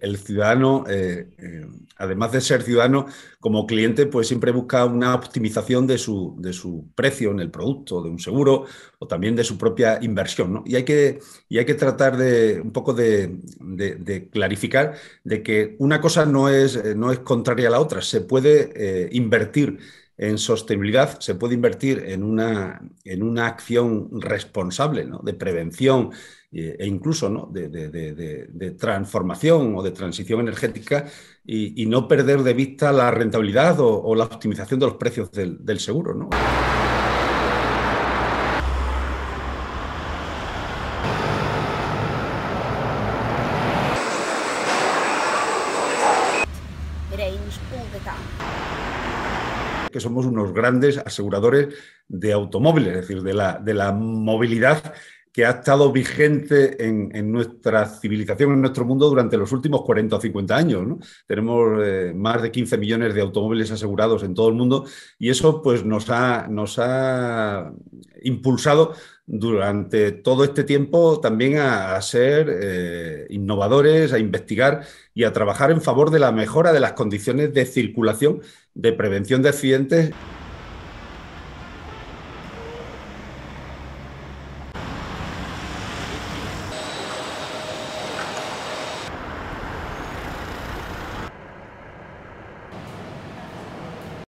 El ciudadano, eh, eh, además de ser ciudadano, como cliente, pues siempre busca una optimización de su, precio en el producto, de un seguro o también de su propia inversión. Y, hay que, hay que tratar de un poco de, clarificar de que una cosa no es, eh, no es contraria a la otra. Se puede invertir en sostenibilidad se puede invertir en una, en una acción responsable de prevención eh, e incluso de, transformación o de transición energética y, no perder de vista la rentabilidad o, la optimización de los precios del, seguro. ¿no? que somos unos grandes aseguradores de automóviles, es decir, de la, de la movilidad que ha estado vigente en, nuestra civilización, en nuestro mundo durante los últimos 40 o 50 años. Tenemos eh, más de 15 millones de automóviles asegurados en todo el mundo y eso pues, nos ha, nos ha impulsado durante todo este tiempo también a, ser eh, innovadores, a investigar y a trabajar en favor de la mejora de las condiciones de circulación, de prevención de accidentes.